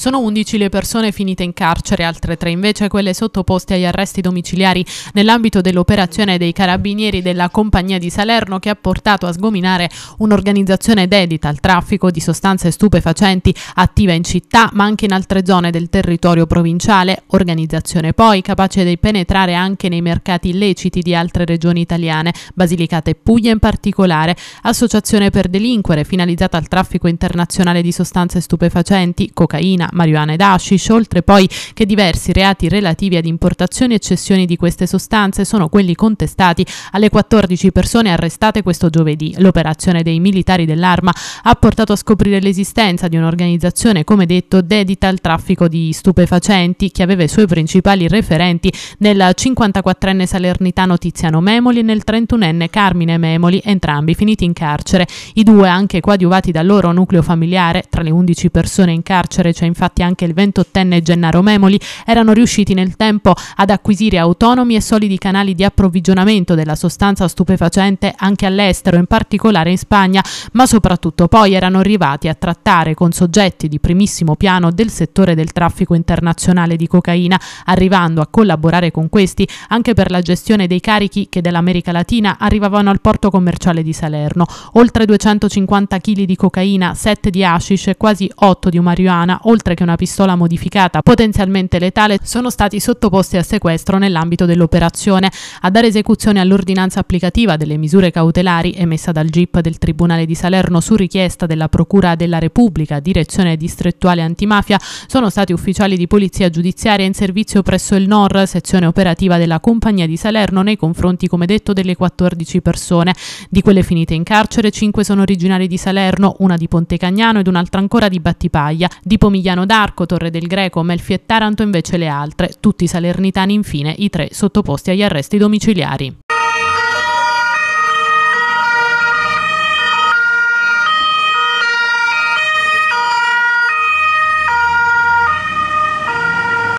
Sono 11 le persone finite in carcere, altre 3 invece quelle sottoposte agli arresti domiciliari nell'ambito dell'operazione dei carabinieri della Compagnia di Salerno che ha portato a sgominare un'organizzazione dedita al traffico di sostanze stupefacenti attiva in città ma anche in altre zone del territorio provinciale, organizzazione poi capace di penetrare anche nei mercati illeciti di altre regioni italiane, Basilicata e Puglia in particolare, associazione per delinquere finalizzata al traffico internazionale di sostanze stupefacenti, cocaina, marijuana ed hashish, oltre poi che diversi reati relativi ad importazioni e cessioni di queste sostanze sono quelli contestati alle 14 persone arrestate questo giovedì. L'operazione dei militari dell'arma ha portato a scoprire l'esistenza di un'organizzazione, come detto, dedita al traffico di stupefacenti, che aveva i suoi principali referenti nel 54enne salernitano Tiziano Memoli e nel 31enne Carmine Memoli, entrambi finiti in carcere. I due, anche coadiuvati dal loro nucleo familiare, tra le 11 persone in carcere c'è cioè infatti infatti anche il 28enne Gennaro Memoli, erano riusciti nel tempo ad acquisire autonomi e solidi canali di approvvigionamento della sostanza stupefacente anche all'estero, in particolare in Spagna, ma soprattutto poi erano arrivati a trattare con soggetti di primissimo piano del settore del traffico internazionale di cocaina, arrivando a collaborare con questi anche per la gestione dei carichi che dall'America Latina arrivavano al porto commerciale di Salerno, oltre 250 kg di cocaina, 7 di hashish, e quasi 8 di marijuana, oltre oltre che una pistola modificata potenzialmente letale, sono stati sottoposti a sequestro nell'ambito dell'operazione. A dare esecuzione all'ordinanza applicativa delle misure cautelari emessa dal GIP del Tribunale di Salerno su richiesta della Procura della Repubblica, direzione distrettuale antimafia, sono stati ufficiali di polizia giudiziaria in servizio presso il NOR, sezione operativa della Compagnia di Salerno, nei confronti, come detto, delle 14 persone. Di quelle finite in carcere, 5 sono originari di Salerno, una di Ponte Cagnano ed un'altra ancora di Battipaglia. Di Pomigliano Ottaviano d'Arco, Torre del Greco, Melfi e Taranto invece le altre, tutti salernitani infine, i tre sottoposti agli arresti domiciliari.